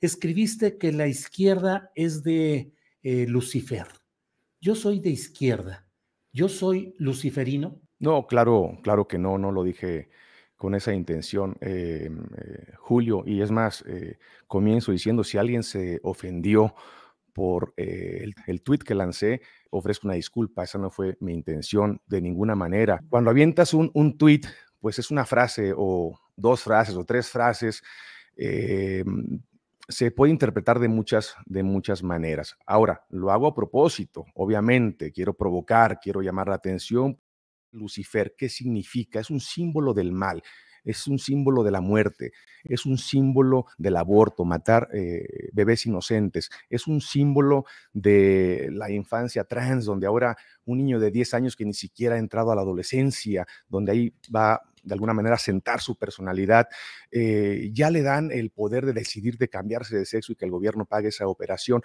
escribiste que la izquierda es de eh, Lucifer. Yo soy de izquierda. Yo soy luciferino. No, claro, claro que no, no lo dije con esa intención, eh, eh, Julio. Y es más, comienzo diciendo, si alguien se ofendió por el, tweet que lancé, ofrezco una disculpa, esa no fue mi intención de ninguna manera. Cuando avientas un, un tuit, pues es una frase o dos frases o tres frases se puede interpretar de muchas, de muchas maneras. Ahora, lo hago a propósito, obviamente, quiero provocar, quiero llamar la atención. Lucifer, ¿qué significa? Es un símbolo del mal, es un símbolo de la muerte, es un símbolo del aborto, matar eh, bebés inocentes, es un símbolo de la infancia trans, donde ahora un niño de 10 años que ni siquiera ha entrado a la adolescencia, donde ahí va de alguna manera sentar su personalidad, eh, ya le dan el poder de decidir de cambiarse de sexo y que el gobierno pague esa operación.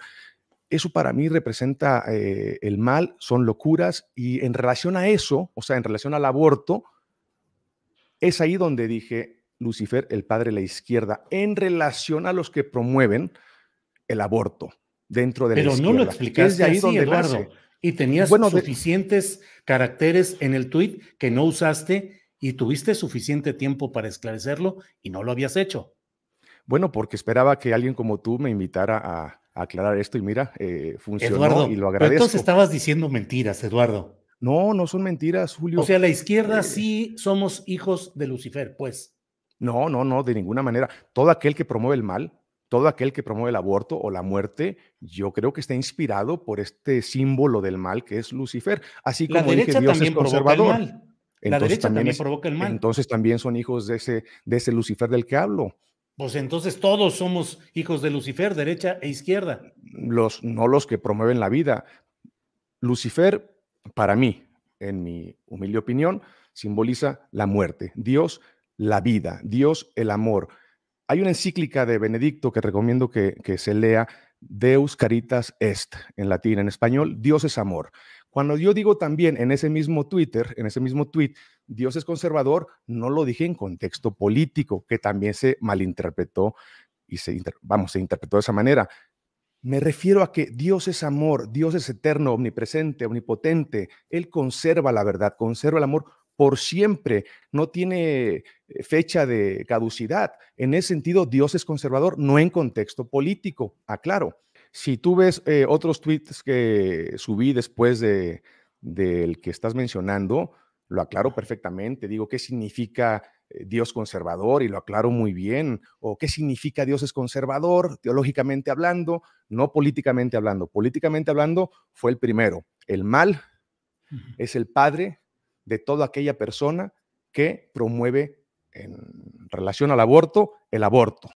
Eso para mí representa eh, el mal, son locuras y en relación a eso, o sea, en relación al aborto, es ahí donde dije Lucifer, el padre de la izquierda, en relación a los que promueven el aborto dentro de Pero no lo explicaste ahí Eduardo. Y tenías suficientes caracteres en el tuit que no usaste y tuviste suficiente tiempo para esclarecerlo y no lo habías hecho. Bueno, porque esperaba que alguien como tú me invitara a, aclarar esto y mira, eh, funcionó y lo agradezco. entonces estabas diciendo mentiras, Eduardo. No, no son mentiras, Julio. O sea, la izquierda eh. sí somos hijos de Lucifer, pues. No, no, no, de ninguna manera. Todo aquel que promueve el mal, todo aquel que promueve el aborto o la muerte, yo creo que está inspirado por este símbolo del mal que es Lucifer. Así como la Dios es conservador. el la derecha también, provoca el mal. Entonces también son hijos de ese, de ese Lucifer del que hablo. Pues entonces todos somos hijos de Lucifer, derecha e izquierda. Los, no los que promueven la vida. Lucifer, para mí, en mi humilde opinión, simboliza la muerte. Dios, la vida. Dios, el amor. Hay una encíclica de Benedicto que recomiendo que se lea, Deus Caritas Est, en latín, en español, Dios es amor. Cuando yo digo también en ese mismo Twitter, en ese mismo tweet, Dios es conservador, no lo dije en contexto político, que también se malinterpretó y se, vamos, se interpretó de esa manera. Me refiero a que Dios es amor, Dios es eterno, omnipresente, omnipotente. Él conserva la verdad, conserva el amor por siempre, no tiene eh, fecha de caducidad. En ese sentido, Dios es conservador, no en contexto político, aclaro. Si tú ves eh, otros tweets que subí después del de, que estás mencionando, lo aclaro perfectamente. Digo, ¿qué significa eh, Dios conservador y lo aclaro muy bien, o qué significa Dios es conservador, teológicamente hablando, no políticamente hablando. Políticamente hablando fue el primero. El mal es el padre de toda aquella persona que promueve en relación al aborto el aborto.